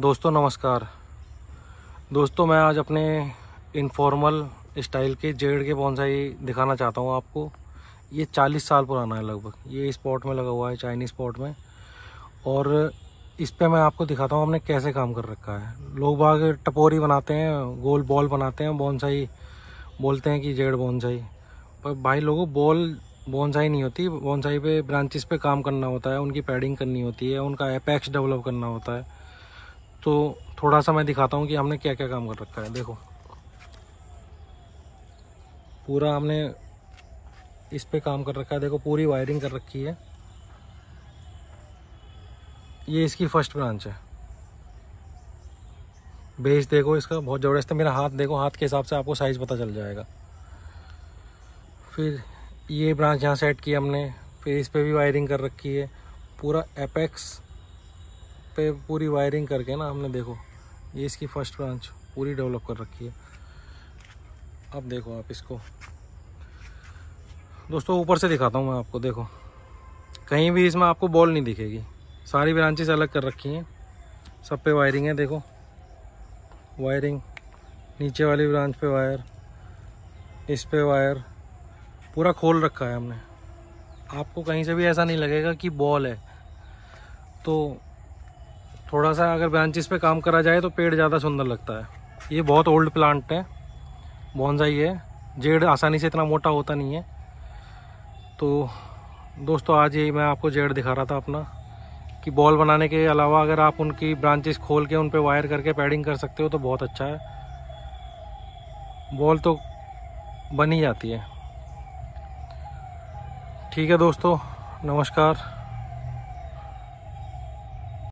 दोस्तों नमस्कार दोस्तों मैं आज अपने इनफॉर्मल स्टाइल के जेड के बॉन्साई दिखाना चाहता हूँ आपको ये 40 साल पुराना है लगभग ये स्पॉट में लगा हुआ है चाइनीज़ स्पॉट में और इस पर मैं आपको दिखाता हूँ हमने कैसे काम कर रखा है लोग बाग टपोरी बनाते हैं गोल बॉल बनाते हैं बॉन्साई बोलते हैं कि जेड बॉन्साई पर भाई लोगों बॉल बॉन्साई नहीं होती बॉन्साई पे ब्रांचेस पे काम करना होता है उनकी पैडिंग करनी होती है उनका एपैक्स डेवलप करना होता है तो थोड़ा सा मैं दिखाता हूँ कि हमने क्या क्या काम कर रखा है देखो पूरा हमने इस पे काम कर रखा है देखो पूरी वायरिंग कर रखी है ये इसकी फर्स्ट ब्रांच है बेस देखो इसका बहुत ज़बरदस्त है मेरा हाथ देखो हाथ के हिसाब से आपको साइज़ पता चल जाएगा फिर ये ब्रांच यहाँ सेट की हमने फिर इस पर भी वायरिंग कर रखी है पूरा एपेक्स पे पूरी वायरिंग करके ना हमने देखो ये इसकी फर्स्ट ब्रांच पूरी डेवलप कर रखी है अब देखो आप इसको दोस्तों ऊपर से दिखाता हूँ मैं आपको देखो कहीं भी इसमें आपको बॉल नहीं दिखेगी सारी ब्रांचेस अलग कर रखी हैं सब पे वायरिंग है देखो वायरिंग नीचे वाली ब्रांच पे वायर इस पे वायर पूरा खोल रखा है हमने आपको कहीं से भी ऐसा नहीं लगेगा कि बॉल है तो थोड़ा सा अगर ब्रांचेस पे काम करा जाए तो पेड़ ज़्यादा सुंदर लगता है ये बहुत ओल्ड प्लांट है बॉन्जाई है जेड आसानी से इतना मोटा होता नहीं है तो दोस्तों आज यही मैं आपको जेड दिखा रहा था अपना कि बॉल बनाने के अलावा अगर आप उनकी ब्रांचेस खोल के उन पर वायर करके पैडिंग कर सकते हो तो बहुत अच्छा है बॉल तो बन ही जाती है ठीक है दोस्तों नमस्कार